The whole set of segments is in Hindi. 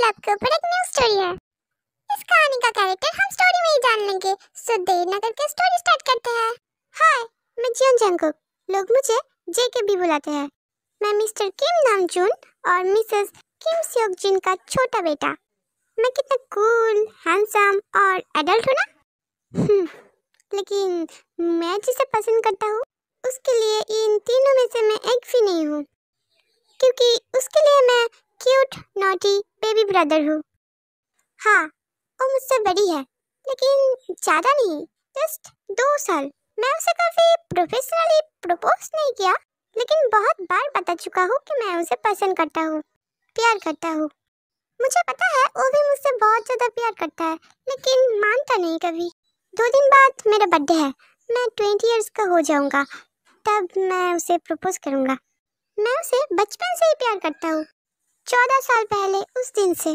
क्लब के ऊपर एक न्यू स्टोरी है इस कहानी का कैरेक्टर हम स्टोरी में ही जान लेंगे सो देर न करके स्टोरी स्टार्ट करते हैं हाय मैं जियोन जंगकुक लोग मुझे जे के भी बुलाते हैं मैं मिस्टर किम नाम जून और मिसेस किम सियोक जिन का छोटा बेटा मैं कितना कूल हैंडसम और एडल्ट हूँ ना हम्म, लेकिन मैं जिसे पसंद करता हूँ उसके लिए इन तीनों में से मैं एक भी नहीं हूँ क्योंकि उसके लिए मैं क्यूट नोटी बेबी ब्रदर हूँ हाँ वो मुझसे बड़ी है लेकिन ज़्यादा नहीं जस्ट दो साल मैं उसे काफ़ी प्रोफेशनली प्रपोज नहीं किया लेकिन बहुत बार बता चुका हूँ कि मैं उसे पसंद करता हूँ प्यार करता हूँ मुझे पता है वो भी मुझसे बहुत ज़्यादा प्यार करता है लेकिन मानता नहीं कभी दो दिन बाद मेरा बर्थडे है मैं ट्वेंटी इयर्स का हो जाऊँगा तब मैं उसे प्रपोज करूँगा मैं उसे बचपन से ही प्यार करता हूँ चौदह साल पहले उस दिन से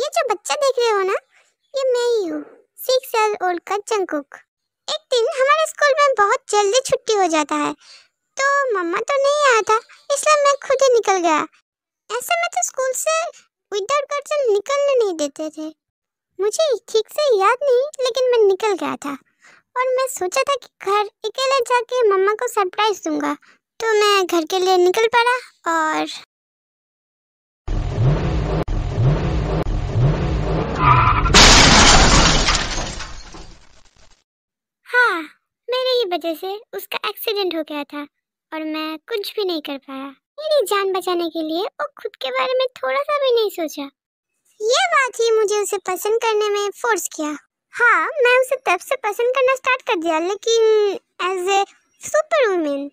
ये जो बच्चा देख रहे हो ना ये मैं ही हूँ सिक्स ईयर ओल्ड का जंगकुक एक दिन हमारे स्कूल में बहुत जल्दी छुट्टी हो जाता है तो मम्मा तो नहीं आया था इसलिए मैं खुद ही निकल गया ऐसे में तो स्कूल से विदाउट गार्जियन निकलने नहीं देते थे मुझे ठीक से याद नहीं लेकिन मैं निकल गया था और मैं सोचा था कि घर अकेले जाके मम्मा को सरप्राइज दूंगा तो मैं घर के लिए निकल पड़ा और हाँ मेरे ही वजह से उसका एक्सीडेंट हो गया था और मैं कुछ भी नहीं कर पाया मेरी जान बचाने के लिए वो खुद के बारे में थोड़ा सा भी नहीं सोचा ये बात ही मुझे उसे पसंद करने में फोर्स किया हाँ मैं उसे तब से पसंद करना स्टार्ट कर दिया लेकिन एज ए सुपर वुमेन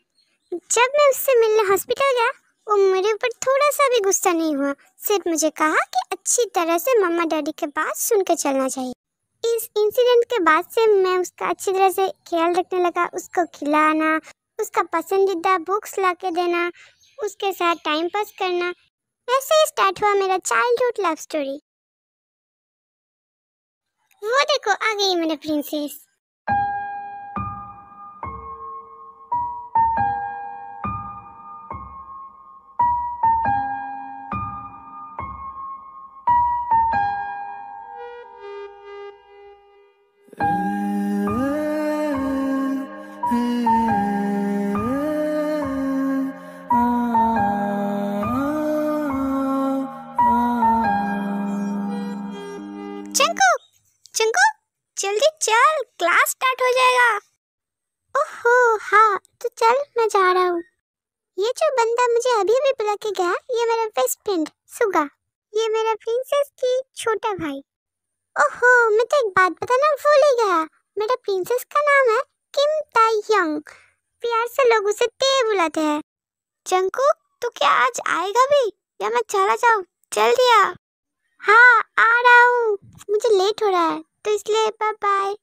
जब मैं उससे मिलने हॉस्पिटल गया वो मेरे ऊपर थोड़ा सा भी गुस्सा नहीं हुआ सिर्फ मुझे कहा कि अच्छी तरह से मम्मा डैडी के बात सुनकर चलना चाहिए इस इंसिडेंट के बाद से मैं उसका अच्छी तरह से ख्याल रखने लगा उसको खिलाना उसका पसंदीदा बुक्स ला के देना उसके साथ टाइम पास करना ऐसे ही स्टार्ट हुआ मेरा चाइल्डहुड लव स्टोरी वो देखो आ गई मेरे प्रिंसेस क्लास स्टार्ट हो जाएगा ओहो हाँ तो चल मैं जा रहा हूँ ये जो बंदा मुझे अभी अभी बुला के गया ये मेरा बेस्ट फ्रेंड सुगा ये मेरा प्रिंसेस की छोटा भाई ओहो मैं तो एक बात बताना भूल ही गया मेरा प्रिंसेस का नाम है किम ताई प्यार से लोग उसे ते बुलाते हैं जंकू तो क्या आज आएगा भी या मैं चला जाऊँ चल दिया हाँ आ रहा हूँ मुझे लेट हो रहा है तो इसलिए बाय बाय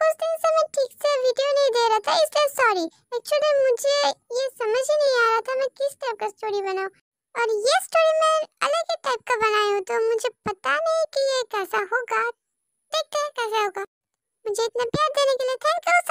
कुछ दिन से मैं ठीक से वीडियो नहीं दे रहा था इसलिए सॉरी एक्चुअली मुझे ये समझ ही नहीं आ रहा था मैं किस टाइप का स्टोरी बनाऊँ और ये स्टोरी मैं अलग ही टाइप का बनाई हूँ तो मुझे पता नहीं कि ये कैसा होगा देखते हैं कैसा होगा मुझे इतना प्यार देने के लिए थैंक यू